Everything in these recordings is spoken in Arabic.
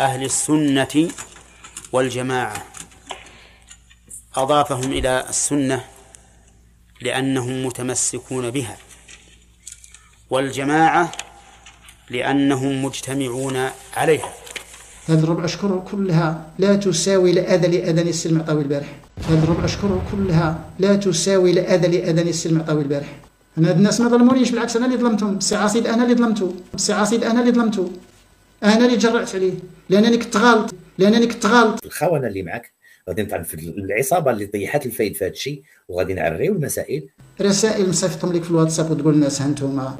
أهل السنة والجماعة أضافهم إلى السنة لأنهم متمسكون بها والجماعة لأنهم مجتمعون عليها الربع أشكر كلها لا تساوي لأذى لأذن السلم عطاوي البارح الربع أشكر كلها لا تساوي لأذى لأذن السلم عطاوي البارح أنا الناس ما ظلمونيش بالعكس أنا اللي ظلمتهم سي عصيد أنا اللي ظلمته سي عصيد أنا اللي ظلمته انا اللي جرعت عليه لانني كنت غلط لانني كنت غلط الخونه اللي معك غادي نتعنف العصابه اللي طيحت الفايد في هذا الشيء وغادي نعريو المسائل رسائل مصيفطهم لك في الواتساب وتقول الناس هانتوما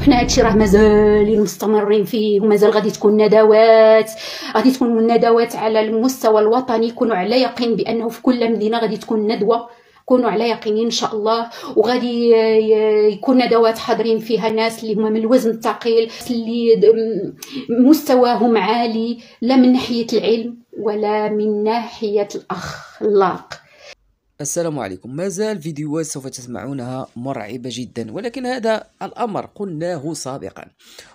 وحنا هادشي راه مازالين مستمرين فيه ومازال غادي تكون ندوات غادي تكون ندوات على المستوى الوطني يكونوا على يقين بانه في كل مدينه غادي تكون ندوه كونوا على يقين ان شاء الله وغادي يكون ندوات حاضرين فيها ناس اللي هما من الوزن الثقيل اللي مستواهم عالي لا من ناحيه العلم ولا من ناحيه الاخلاق السلام عليكم ما زال فيديوهات سوف تسمعونها مرعبة جدا ولكن هذا الأمر قلناه سابقا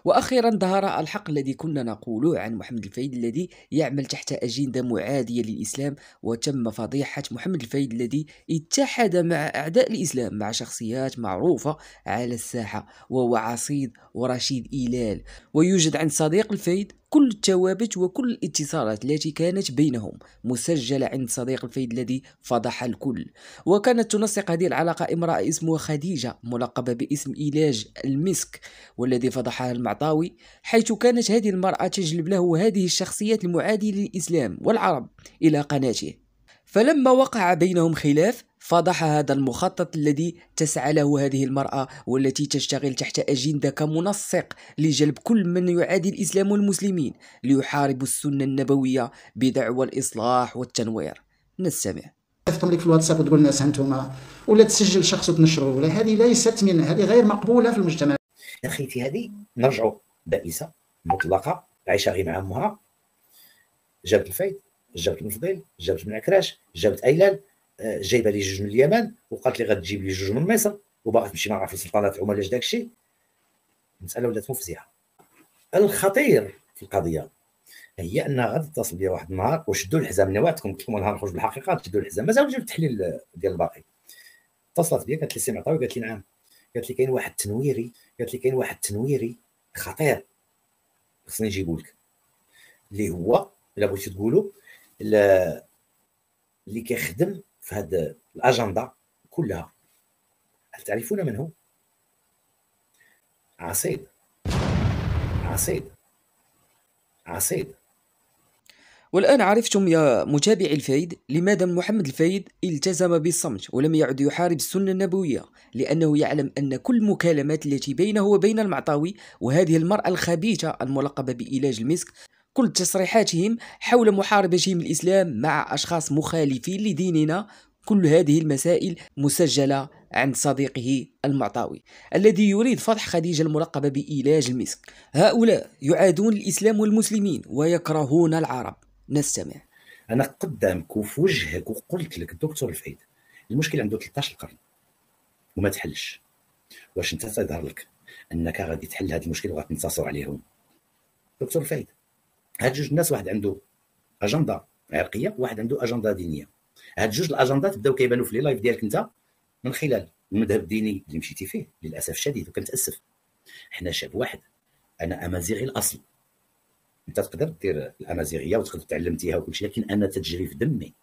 وأخيرا ظهر الحق الذي كنا نقوله عن محمد الفايد الذي يعمل تحت أجندة معادية للإسلام وتم فضيحة محمد الفايد الذي اتحد مع أعداء الإسلام مع شخصيات معروفة على الساحة وهو عصيد ورشيد إيلال ويوجد عند صديق الفايد كل التوابت وكل الاتصالات التي كانت بينهم مسجلة عند صديق الفيد الذي فضح الكل وكانت تنسق هذه العلاقة امرأة اسمها خديجة ملقبة باسم إيلاج المسك والذي فضحها المعطاوي حيث كانت هذه المرأة تجلب له هذه الشخصيات المعادية للإسلام والعرب إلى قناته فلما وقع بينهم خلاف فضح هذا المخطط الذي تسعى له هذه المرأة والتي تشتغل تحت أجندة كمنسق لجلب كل من يعادي الإسلام والمسلمين ليحاربوا السنة النبوية بدعوى الإصلاح والتنوير نستمع تفتم لك في الواتساب وتقول الناس هانتوما ولا تسجل شخص وتنشره ولا هذه ليست من هذه غير مقبوله في المجتمع يا اخيتي هذه نرجعوا بائسه مطلقه عايشه غير مع امها جابت الفايد جابت من جابت من عكراش جابت ايلال جايبه لي جوج من اليمن وقالت لي غتجيب لي جوج من مصر وباغا تمشي معها في سلطنه عملاء داك الشيء المساله ولات مفزعه الخطير في القضيه هي ان غادي اتصل بيا واحد النهار وشدوا الحزام انا وعدتكم قلت لهم نهار نخرج بالحقيقه شدوا الحزام مازال جبت التحليل ديال الباقي اتصلت بيا قالت لي سمعت معطاوي قالت لي نعم قالت لي كاين واحد تنويري قالت لي كاين واحد تنويري خطير خصني نجيبو لك اللي هو الا بغيتي تقولوا اللي كيخدم في هذا الاجنده كلها هل تعرفون من هو؟ عصيد عصيد عصيد والآن عرفتم يا متابعي الفايد لماذا محمد الفايد التزم بالصمت ولم يعد يحارب السنة النبوية لأنه يعلم أن كل المكالمات التي بينه وبين المعطاوي وهذه المرأة الخبيثة الملقبة بإلاج المسك كل تصريحاتهم حول محاربتهم الإسلام مع أشخاص مخالفين لديننا كل هذه المسائل مسجلة عند صديقه المعطاوي الذي يريد فتح خديجة الملقبة بإيلاج المسك هؤلاء يعادون الإسلام والمسلمين ويكرهون العرب نستمع أنا قدامك وفي وجهك وقلت لك دكتور الفايد المشكل عنده 13 قرن وما تحلش واش انت تظهر لك انك غادي تحل هذا المشكل وغتنتصر عليهم دكتور الفايد هاد جوج الناس واحد عنده اجنده عرقيه واحد عنده اجنده دينيه هاد جوج الاجندات بداو كيبانو في لي لايف ديالك انت من خلال المذهب الديني اللي مشيتي فيه للاسف الشديد وكنتاسف حنا شعب واحد انا امازيغي الاصل انت تقدر دير الامازيغيه وتقدر تعلمتيها وكل شيء لكن انا تجري في دمي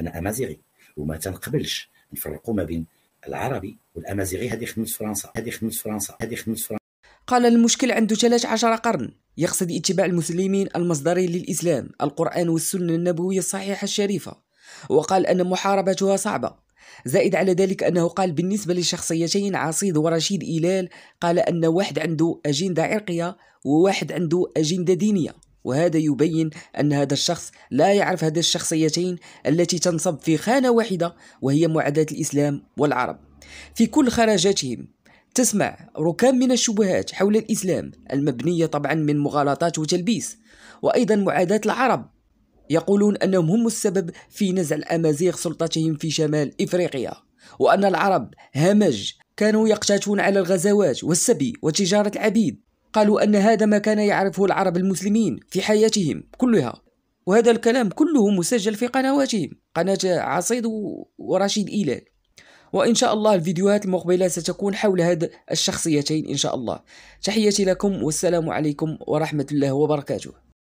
انا امازيغي وما تنقبلش نفرقوا ما بين العربي والامازيغي هذه خدمت فرنسا هذه خدمت فرنسا هذه خدمت فرنسا قال المشكل عنده ثلاث عشر قرن يقصد اتباع المسلمين المصدري للإسلام القرآن والسنة النبوية الصحيحة الشريفة وقال أن محاربتها صعبة زائد على ذلك أنه قال بالنسبة لشخصيتين عصيد ورشيد إيلال قال أن واحد عنده أجندة عرقية وواحد عنده أجندة دينية وهذا يبين أن هذا الشخص لا يعرف هذه الشخصيتين التي تنصب في خانة واحدة وهي معاداة الإسلام والعرب في كل خرجاتهم تسمع ركام من الشبهات حول الإسلام المبنية طبعا من مغالطات وتلبيس وأيضا معاداة العرب يقولون أنهم هم السبب في نزع الأمازيغ سلطتهم في شمال إفريقيا وأن العرب همج كانوا يقتاتون على الغزوات والسبي وتجارة العبيد قالوا أن هذا ما كان يعرفه العرب المسلمين في حياتهم كلها وهذا الكلام كله مسجل في قنواتهم قناة عصيد ورشيد إيلال وإن شاء الله الفيديوهات المقبلة ستكون حول هذا الشخصيتين إن شاء الله تحياتي لكم والسلام عليكم ورحمة الله وبركاته